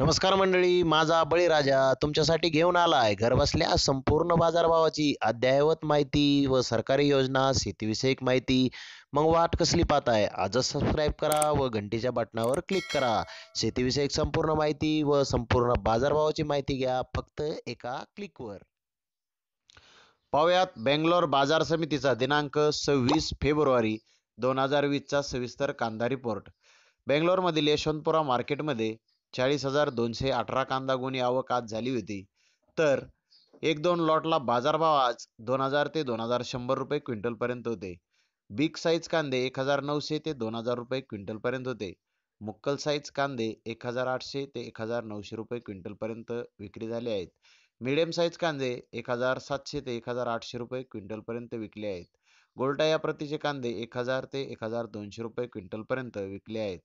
नमस्कार मंडळी माझा बळीराजा तुमच्यासाठी घेऊन आलाय आहे घरबसल्या संपूर्ण बाजारभावाची अद्ययावत माहिती व सरकारी योजना शेतीविषयक माहिती मग वाट कसली पाहत आहे आजच सबस्क्राईब करा व घंटीच्या बटनावर क्लिक करा शेतीविषयक संपूर्ण माहिती व संपूर्ण बाजारभावाची माहिती घ्या फक्त एका क्लिकवर पाहुयात बेंगलोर बाजार समितीचा दिनांक सव्वीस फेब्रुवारी दोन हजार वीसचा सविस्तर कांदा रिपोर्ट मधील यशवंतपुरा मार्केटमध्ये चाळीस हजार दोनशे अठरा कांदा गुणी आवक आज झाली होती तर एक दोन लॉटला बाजारभाव आज दोन हजार ते दोन हजार शंभर रुपये क्विंटलपर्यंत होते बिग साईज कांदे एक हजार नऊशे ते दोन हजार रुपये क्विंटलपर्यंत होते मुक्कल साईज कांदे एक हजार आठशे ते एक हजार नऊशे रुपये क्विंटलपर्यंत विक्री झाले आहेत मिडियम साईज कांदे एक हजार सातशे ते एक हजार आठशे रुपये क्विंटलपर्यंत विकले आहेत गोल्टा या प्रतीचे कांदे एक हजार ते एक हजार दोनशे रुपये क्विंटलपर्यंत विकले आहेत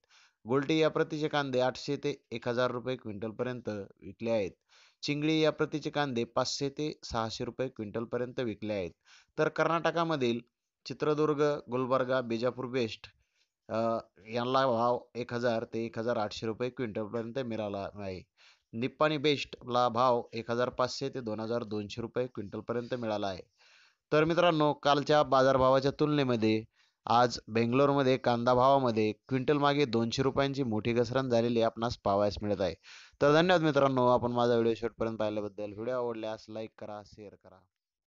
गोल्टे या प्रतीचे कांदे आठशे ते एक हजार रुपये क्विंटलपर्यंत विकले आहेत चिंगळी या प्रतीचे कांदे पाचशे ते सहाशे रुपये क्विंटलपर्यंत विकले आहेत तर कर्नाटकामधील चित्रदुर्ग गुलबर्गा बिजापूर बेस्ट यांना भाव एक हजार ते एक हजार आठशे रुपये क्विंटलपर्यंत मिळाला आहे निप्पाणी बेस्टला भाव एक हजार पाचशे ते दोन हजार दोनशे रुपये क्विंटलपर्यंत मिळाला आहे तर मित्रांनो कालच्या बाजारभावाच्या तुलनेमध्ये आज बेंगलोरमध्ये कांदा भावामध्ये क्विंटल मागे दोनशे रुपयांची मोठी घसरण झालेली आपणास पावायस मिळत आहे तर धन्यवाद मित्रांनो आपण माझा व्हिडिओ शेवटपर्यंत पाहिल्याबद्दल व्हिडिओ आवडल्यास लाईक करा शेअर करा